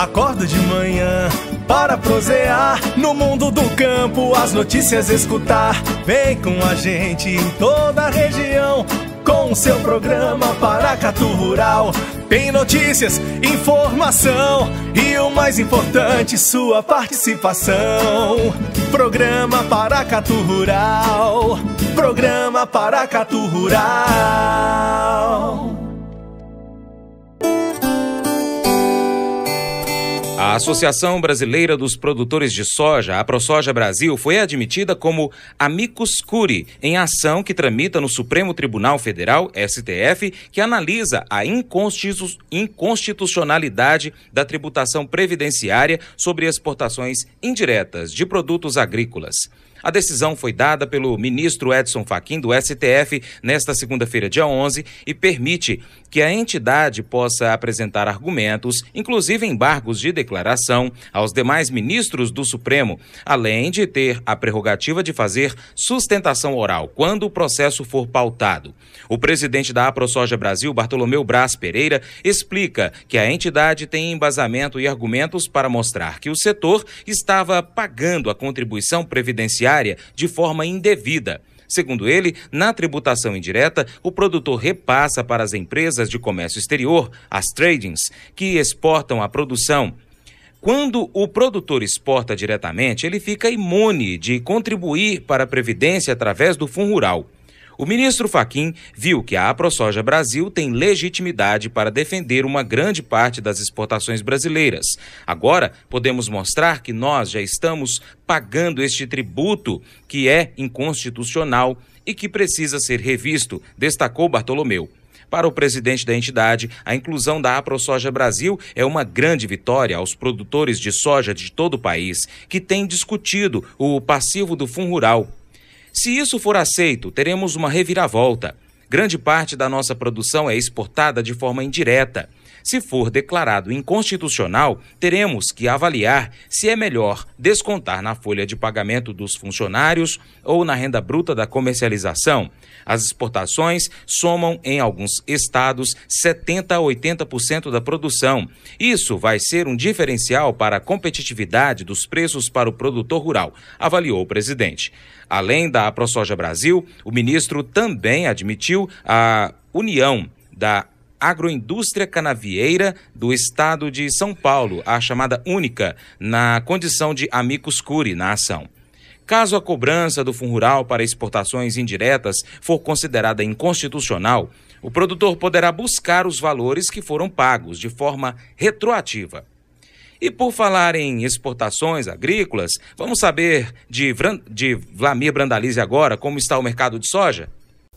Acordo de manhã para prosear no mundo do campo, as notícias escutar. Vem com a gente em toda a região com o seu programa Paracatu Rural. Tem notícias, informação e o mais importante, sua participação. Programa Paracatu Rural. Programa Paracatu Rural. A Associação Brasileira dos Produtores de Soja, a ProSoja Brasil, foi admitida como amicus curiae em ação que tramita no Supremo Tribunal Federal, STF, que analisa a inconstitucionalidade da tributação previdenciária sobre exportações indiretas de produtos agrícolas. A decisão foi dada pelo ministro Edson Fachin do STF nesta segunda-feira, dia 11, e permite que a entidade possa apresentar argumentos, inclusive embargos de declaração, aos demais ministros do Supremo, além de ter a prerrogativa de fazer sustentação oral quando o processo for pautado. O presidente da AproSoja Brasil, Bartolomeu Brás Pereira, explica que a entidade tem embasamento e argumentos para mostrar que o setor estava pagando a contribuição previdenciária de forma indevida. Segundo ele, na tributação indireta, o produtor repassa para as empresas de comércio exterior, as tradings, que exportam a produção. Quando o produtor exporta diretamente, ele fica imune de contribuir para a Previdência através do Fundo Rural. O ministro Faquim viu que a AproSoja Brasil tem legitimidade para defender uma grande parte das exportações brasileiras. Agora, podemos mostrar que nós já estamos pagando este tributo que é inconstitucional e que precisa ser revisto, destacou Bartolomeu. Para o presidente da entidade, a inclusão da AproSoja Brasil é uma grande vitória aos produtores de soja de todo o país, que têm discutido o passivo do Fundo Rural se isso for aceito, teremos uma reviravolta. Grande parte da nossa produção é exportada de forma indireta. Se for declarado inconstitucional, teremos que avaliar se é melhor descontar na folha de pagamento dos funcionários ou na renda bruta da comercialização. As exportações somam, em alguns estados, 70% a 80% da produção. Isso vai ser um diferencial para a competitividade dos preços para o produtor rural, avaliou o presidente. Além da ProSoja Brasil, o ministro também admitiu a união da agroindústria canavieira do estado de São Paulo, a chamada única, na condição de amicus curi na ação. Caso a cobrança do Fundo Rural para exportações indiretas for considerada inconstitucional, o produtor poderá buscar os valores que foram pagos de forma retroativa. E por falar em exportações agrícolas, vamos saber de, Vladimir Brandalize agora como está o mercado de soja?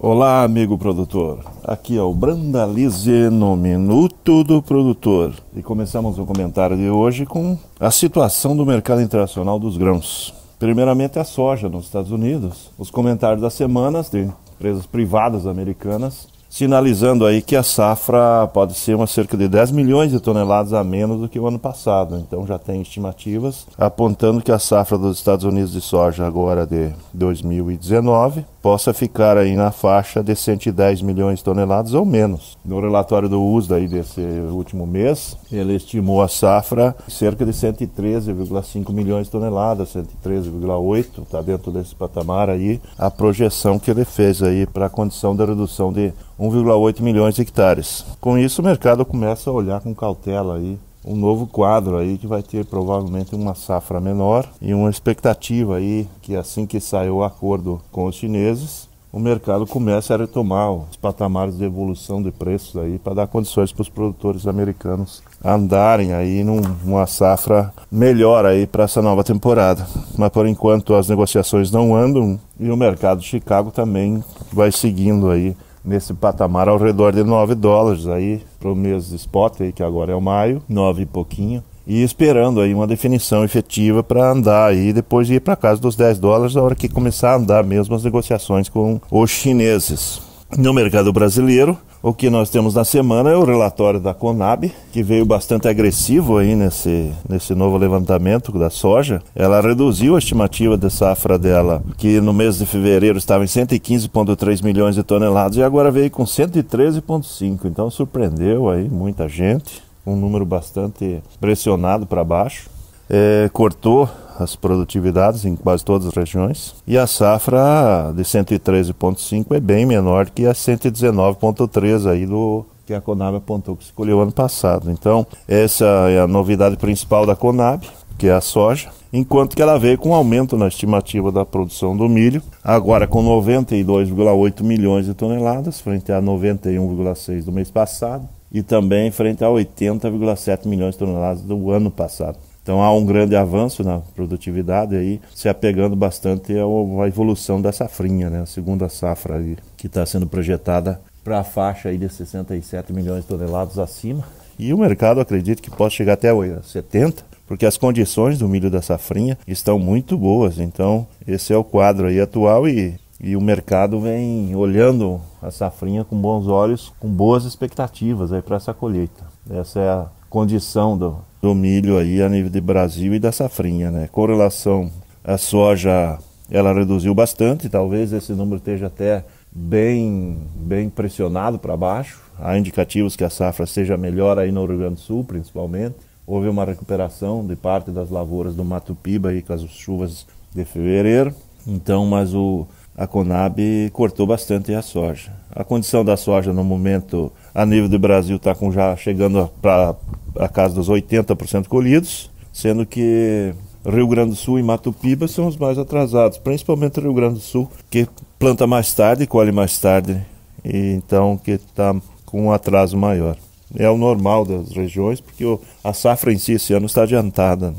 Olá, amigo produtor. Aqui é o Brandalize no Minuto do Produtor. E começamos o comentário de hoje com a situação do mercado internacional dos grãos. Primeiramente, a soja nos Estados Unidos. Os comentários das semanas de empresas privadas americanas sinalizando aí que a safra pode ser uma cerca de 10 milhões de toneladas a menos do que o ano passado. Então já tem estimativas apontando que a safra dos Estados Unidos de soja agora de 2019 possa ficar aí na faixa de 110 milhões de toneladas ou menos. No relatório do USDA aí desse último mês, ele estimou a safra cerca de 113,5 milhões de toneladas, 113,8, está dentro desse patamar aí a projeção que ele fez aí para a condição da redução de 1,8 milhões de hectares. Com isso, o mercado começa a olhar com cautela aí um novo quadro aí que vai ter provavelmente uma safra menor e uma expectativa aí que assim que sair o acordo com os chineses, o mercado começa a retomar os patamares de evolução de preços aí para dar condições para os produtores americanos andarem aí numa safra melhor aí para essa nova temporada. Mas por enquanto as negociações não andam e o mercado de Chicago também vai seguindo aí nesse patamar ao redor de 9 dólares aí para o mês spot aí que agora é o maio, 9 e pouquinho. E esperando aí uma definição efetiva para andar aí depois de ir para casa dos 10 dólares, na hora que começar a andar mesmo as negociações com os chineses. No mercado brasileiro, o que nós temos na semana é o relatório da Conab, que veio bastante agressivo aí nesse, nesse novo levantamento da soja. Ela reduziu a estimativa de safra dela, que no mês de fevereiro estava em 115,3 milhões de toneladas e agora veio com 113,5. Então surpreendeu aí muita gente, um número bastante pressionado para baixo. É, cortou as produtividades em quase todas as regiões. E a safra de 113,5 é bem menor que a 119,3 aí do que a Conab apontou que se colheu ano passado. Então, essa é a novidade principal da Conab, que é a soja, enquanto que ela veio com um aumento na estimativa da produção do milho, agora com 92,8 milhões de toneladas, frente a 91,6 do mês passado, e também frente a 80,7 milhões de toneladas do ano passado. Então há um grande avanço na produtividade aí, se apegando bastante à evolução da safrinha, né? a segunda safra aí, que está sendo projetada para a faixa aí de 67 milhões de toneladas acima. E o mercado acredito que pode chegar até 70, porque as condições do milho da safrinha estão muito boas. Então esse é o quadro aí atual e e o mercado vem olhando a safrinha com bons olhos, com boas expectativas aí para essa colheita. Essa é a condição do, do milho aí a nível de Brasil e da safrinha, né? Com relação à soja, ela reduziu bastante, talvez esse número esteja até bem, bem pressionado para baixo. Há indicativos que a safra seja melhor aí no Rio Grande do Sul, principalmente. Houve uma recuperação de parte das lavouras do Mato Piba aí com as chuvas de fevereiro. Então, mas o, a Conab cortou bastante a soja. A condição da soja no momento a nível do Brasil está com já chegando para a casa dos 80% colhidos, sendo que Rio Grande do Sul e Mato Piba são os mais atrasados, principalmente Rio Grande do Sul, que planta mais tarde e colhe mais tarde, e então que está com um atraso maior. É o normal das regiões, porque a safra em si esse ano está adiantada. Né?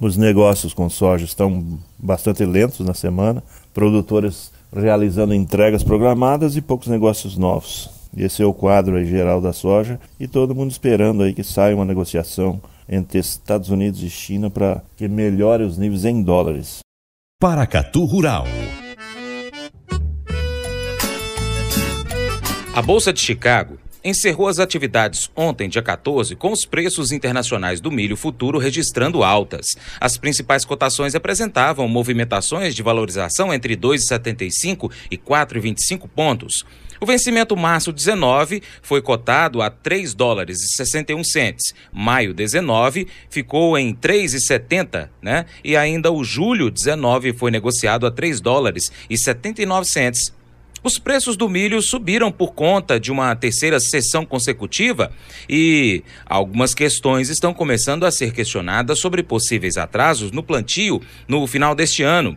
Os negócios com soja estão bastante lentos na semana, produtores realizando entregas programadas e poucos negócios novos. Esse é o quadro geral da soja e todo mundo esperando aí que saia uma negociação entre Estados Unidos e China para que melhore os níveis em dólares. Paracatu Rural. A Bolsa de Chicago encerrou as atividades ontem, dia 14, com os preços internacionais do milho futuro registrando altas. As principais cotações apresentavam movimentações de valorização entre 2,75 e 4,25 pontos. O vencimento março 19 foi cotado a 3 dólares e 61 centes. Maio 19 ficou em 3,70, né? E ainda o julho 19 foi negociado a 3 dólares e 79 centes. Os preços do milho subiram por conta de uma terceira sessão consecutiva e algumas questões estão começando a ser questionadas sobre possíveis atrasos no plantio no final deste ano.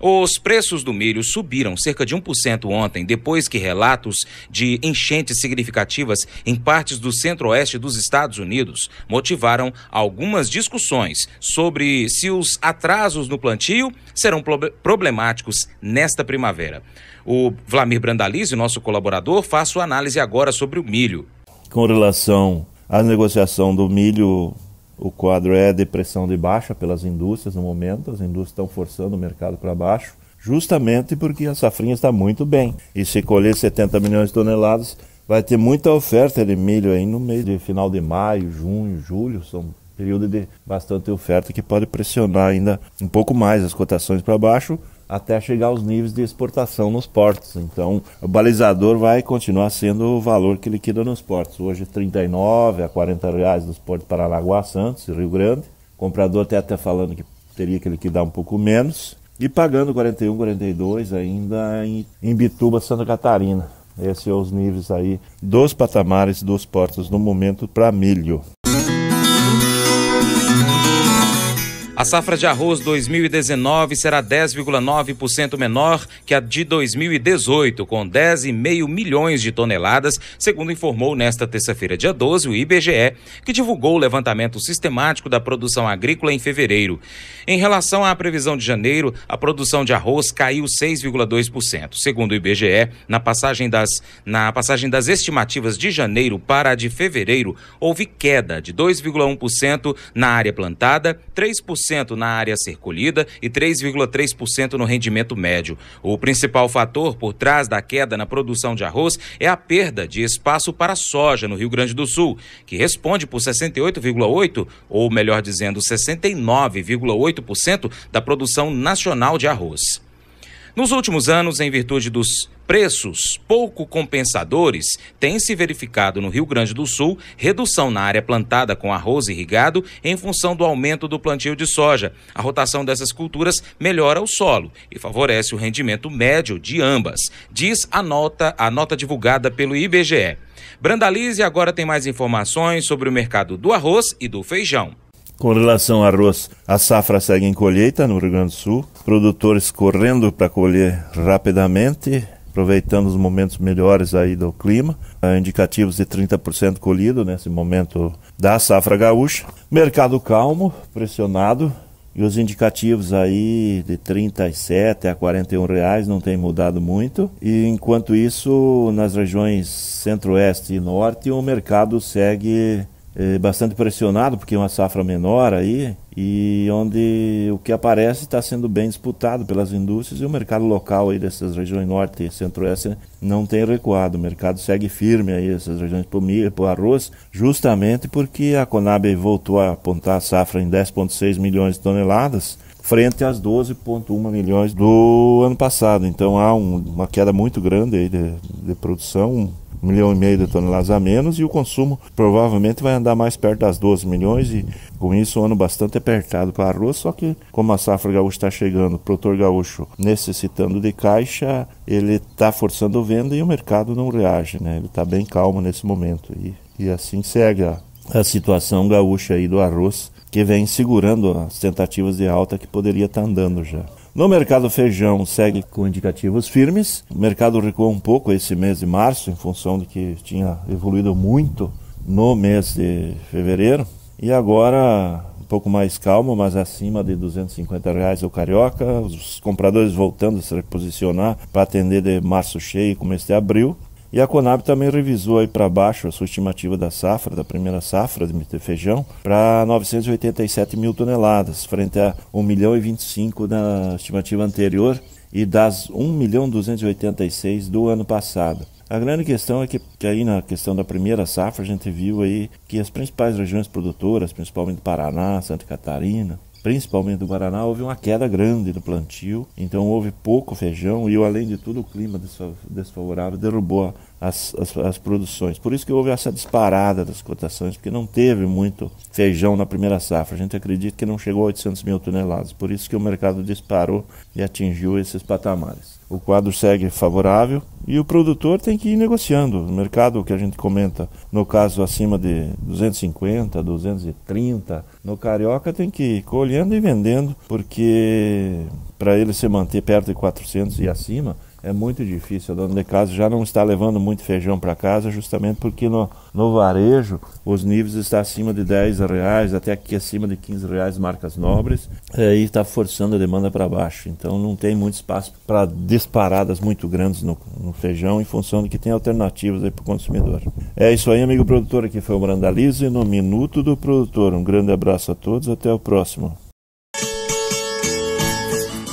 Os preços do milho subiram cerca de 1% ontem, depois que relatos de enchentes significativas em partes do centro-oeste dos Estados Unidos motivaram algumas discussões sobre se os atrasos no plantio serão problemáticos nesta primavera. O Vlamir Brandalize, nosso colaborador, faz sua análise agora sobre o milho. Com relação à negociação do milho o quadro é depressão de baixa pelas indústrias no momento, as indústrias estão forçando o mercado para baixo, justamente porque a safrinha está muito bem. E se colher 70 milhões de toneladas, vai ter muita oferta de milho aí no meio de final de maio, junho, julho, são período de bastante oferta que pode pressionar ainda um pouco mais as cotações para baixo até chegar aos níveis de exportação nos portos. Então, o balizador vai continuar sendo o valor que liquida nos portos. Hoje, 39 a 40 reais nos portos de Paranaguá, Santos e Rio Grande. O comprador até até falando que teria que liquidar um pouco menos. E pagando 41, 42 ainda em, em Bituba, Santa Catarina. Esses são é os níveis aí dos patamares dos portos no momento para milho. A safra de arroz 2019 será 10,9% menor que a de 2018, com 10,5 milhões de toneladas, segundo informou nesta terça-feira, dia 12, o IBGE, que divulgou o levantamento sistemático da produção agrícola em fevereiro. Em relação à previsão de janeiro, a produção de arroz caiu 6,2%. Segundo o IBGE, na passagem das, na passagem das estimativas de janeiro para a de fevereiro, houve queda de 2,1% na área plantada, 3% 3% na área a ser colhida e 3,3% no rendimento médio. O principal fator por trás da queda na produção de arroz é a perda de espaço para soja no Rio Grande do Sul, que responde por 68,8%, ou melhor dizendo, 69,8% da produção nacional de arroz. Nos últimos anos, em virtude dos preços pouco compensadores, tem se verificado no Rio Grande do Sul redução na área plantada com arroz irrigado em função do aumento do plantio de soja. A rotação dessas culturas melhora o solo e favorece o rendimento médio de ambas, diz a nota, a nota divulgada pelo IBGE. Brandalize agora tem mais informações sobre o mercado do arroz e do feijão. Com relação ao arroz, a safra segue em colheita no Rio Grande do Sul, produtores correndo para colher rapidamente, aproveitando os momentos melhores aí do clima, eh, indicativos de 30% colhido nesse momento da safra gaúcha. Mercado calmo, pressionado, e os indicativos aí de 37 a 41 reais não tem mudado muito. E enquanto isso, nas regiões centro-oeste e norte, o mercado segue é, bastante pressionado, porque é uma safra menor aí, e onde o que aparece está sendo bem disputado pelas indústrias e o mercado local aí dessas regiões norte e centro-oeste não tem recuado. O mercado segue firme aí, essas regiões por milho, para arroz, justamente porque a Conab voltou a apontar a safra em 10,6 milhões de toneladas, frente às 12,1 milhões do ano passado. Então há um, uma queda muito grande aí de, de produção, 1 milhão e meio de toneladas a menos e o consumo provavelmente vai andar mais perto das 12 milhões e com isso um ano bastante apertado para arroz, só que como a safra gaúcha está chegando, o produtor gaúcho necessitando de caixa, ele está forçando venda e o mercado não reage, né? Ele está bem calmo nesse momento e, e assim segue a, a situação gaúcha aí do arroz que vem segurando as tentativas de alta que poderia estar tá andando já. No mercado feijão segue com indicativos firmes. O mercado recuou um pouco esse mês de março, em função de que tinha evoluído muito no mês de fevereiro. E agora um pouco mais calmo, mas acima de 250 reais o carioca. Os compradores voltando a se reposicionar para atender de março cheio e começo de abril. E a Conab também revisou aí para baixo a sua estimativa da safra, da primeira safra de meter feijão, para 987 mil toneladas, frente a 1 milhão e 25 da estimativa anterior e das 1 milhão 286 do ano passado. A grande questão é que, que, aí na questão da primeira safra a gente viu aí que as principais regiões produtoras, principalmente Paraná, Santa Catarina, principalmente do Paraná, houve uma queda grande no plantio, então houve pouco feijão e, além de tudo, o clima desfavorável derrubou as, as, as produções. Por isso que houve essa disparada das cotações, porque não teve muito feijão na primeira safra. A gente acredita que não chegou a 800 mil toneladas, por isso que o mercado disparou e atingiu esses patamares. O quadro segue favorável, e o produtor tem que ir negociando. O mercado que a gente comenta, no caso acima de 250, 230, no carioca tem que ir colhendo e vendendo, porque para ele se manter perto de 400 e acima, é muito difícil. O dono de casa já não está levando muito feijão para casa, justamente porque no, no varejo os níveis estão acima de 10 reais, até aqui acima de 15 reais, marcas nobres, é, e está forçando a demanda para baixo. Então não tem muito espaço para disparadas muito grandes no, no, feijão, em função de que tem alternativas para o consumidor. É isso aí, amigo produtor. Aqui foi o Brandalize no Minuto do Produtor. Um grande abraço a todos, até o próximo.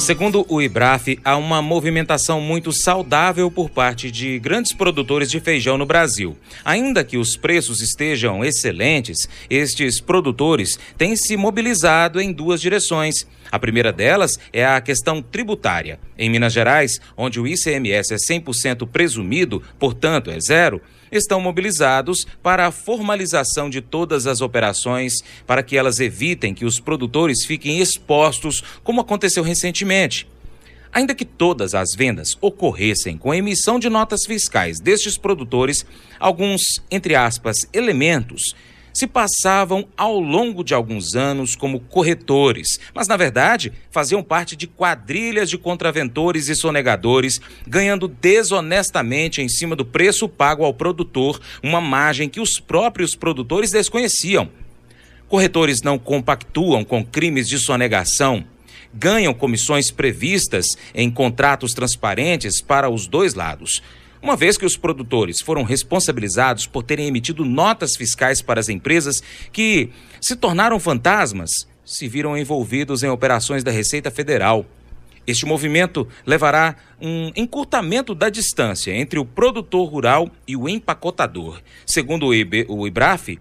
Segundo o IBRAF, há uma movimentação muito saudável por parte de grandes produtores de feijão no Brasil. Ainda que os preços estejam excelentes, estes produtores têm se mobilizado em duas direções. A primeira delas é a questão tributária. Em Minas Gerais, onde o ICMS é 100% presumido, portanto é zero, estão mobilizados para a formalização de todas as operações, para que elas evitem que os produtores fiquem expostos, como aconteceu recentemente. Ainda que todas as vendas ocorressem com a emissão de notas fiscais destes produtores, alguns, entre aspas, elementos se passavam ao longo de alguns anos como corretores, mas na verdade faziam parte de quadrilhas de contraventores e sonegadores, ganhando desonestamente em cima do preço pago ao produtor, uma margem que os próprios produtores desconheciam. Corretores não compactuam com crimes de sonegação, ganham comissões previstas em contratos transparentes para os dois lados uma vez que os produtores foram responsabilizados por terem emitido notas fiscais para as empresas que se tornaram fantasmas, se viram envolvidos em operações da Receita Federal. Este movimento levará um encurtamento da distância entre o produtor rural e o empacotador. Segundo o, IB, o IBRAF,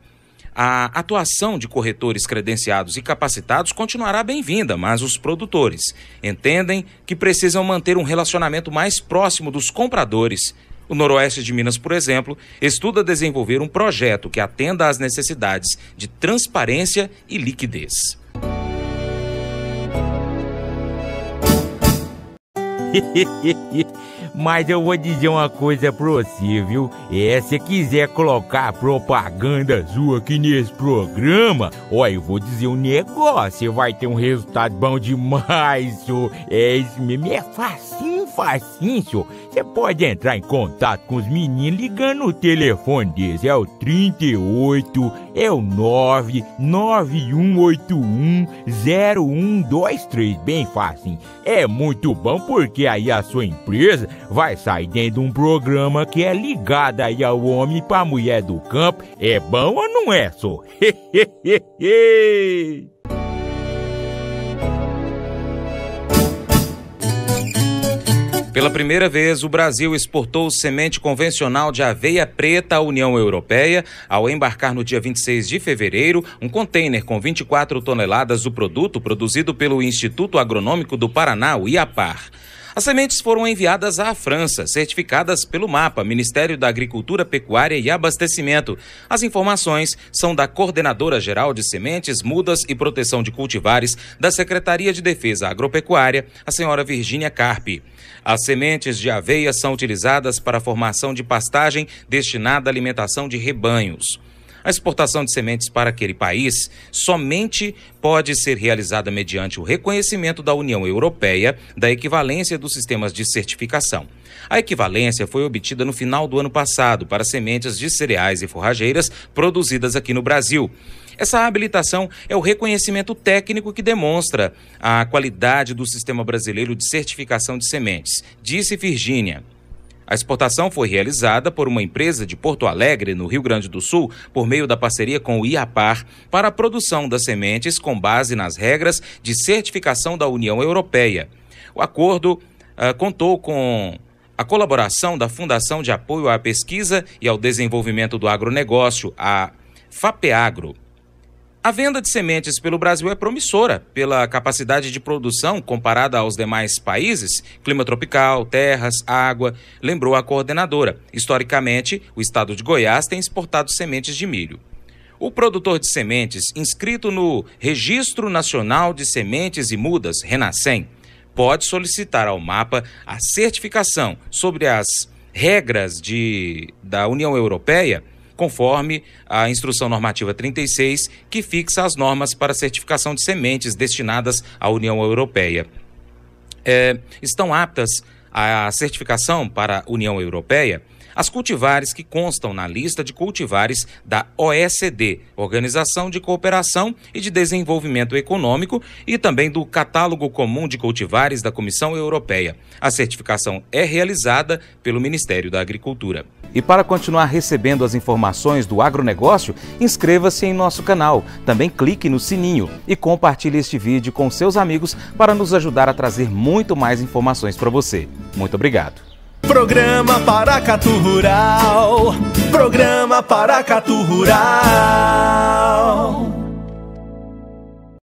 a atuação de corretores credenciados e capacitados continuará bem-vinda, mas os produtores entendem que precisam manter um relacionamento mais próximo dos compradores o Noroeste de Minas, por exemplo, estuda desenvolver um projeto que atenda às necessidades de transparência e liquidez. Mas eu vou dizer uma coisa pra você, viu? É, se quiser colocar propaganda sua aqui nesse programa, ó, eu vou dizer um negócio, você vai ter um resultado bom demais, senhor. É isso mesmo, é facinho, facinho, senhor. Você pode entrar em contato com os meninos ligando o telefone deles, é o 38, é o 991810123, bem facinho. É muito bom porque porque aí a sua empresa vai sair dentro de um programa que é ligado aí ao homem para mulher do campo. É bom ou não é, só? Pela primeira vez, o Brasil exportou semente convencional de aveia preta à União Europeia ao embarcar no dia 26 de fevereiro um contêiner com 24 toneladas do produto produzido pelo Instituto Agronômico do Paraná, o IAPAR. As sementes foram enviadas à França, certificadas pelo MAPA, Ministério da Agricultura, Pecuária e Abastecimento. As informações são da Coordenadora Geral de Sementes, Mudas e Proteção de Cultivares da Secretaria de Defesa Agropecuária, a senhora Virgínia Carpe. As sementes de aveia são utilizadas para a formação de pastagem destinada à alimentação de rebanhos. A exportação de sementes para aquele país somente pode ser realizada mediante o reconhecimento da União Europeia da equivalência dos sistemas de certificação. A equivalência foi obtida no final do ano passado para sementes de cereais e forrageiras produzidas aqui no Brasil. Essa habilitação é o reconhecimento técnico que demonstra a qualidade do sistema brasileiro de certificação de sementes, disse Virgínia. A exportação foi realizada por uma empresa de Porto Alegre, no Rio Grande do Sul, por meio da parceria com o IAPAR, para a produção das sementes com base nas regras de certificação da União Europeia. O acordo uh, contou com a colaboração da Fundação de Apoio à Pesquisa e ao Desenvolvimento do Agronegócio, a FAPEAGRO a venda de sementes pelo Brasil é promissora pela capacidade de produção comparada aos demais países, clima tropical, terras, água, lembrou a coordenadora. Historicamente, o estado de Goiás tem exportado sementes de milho. O produtor de sementes, inscrito no Registro Nacional de Sementes e Mudas, Renascem, pode solicitar ao MAPA a certificação sobre as regras de, da União Europeia conforme a Instrução Normativa 36, que fixa as normas para certificação de sementes destinadas à União Europeia. É, estão aptas à certificação para a União Europeia as cultivares que constam na lista de cultivares da OECD, Organização de Cooperação e de Desenvolvimento Econômico, e também do Catálogo Comum de Cultivares da Comissão Europeia. A certificação é realizada pelo Ministério da Agricultura. E para continuar recebendo as informações do agronegócio, inscreva-se em nosso canal, também clique no sininho e compartilhe este vídeo com seus amigos para nos ajudar a trazer muito mais informações para você. Muito obrigado. Programa Paracatu Rural. Programa Paracatu Rural.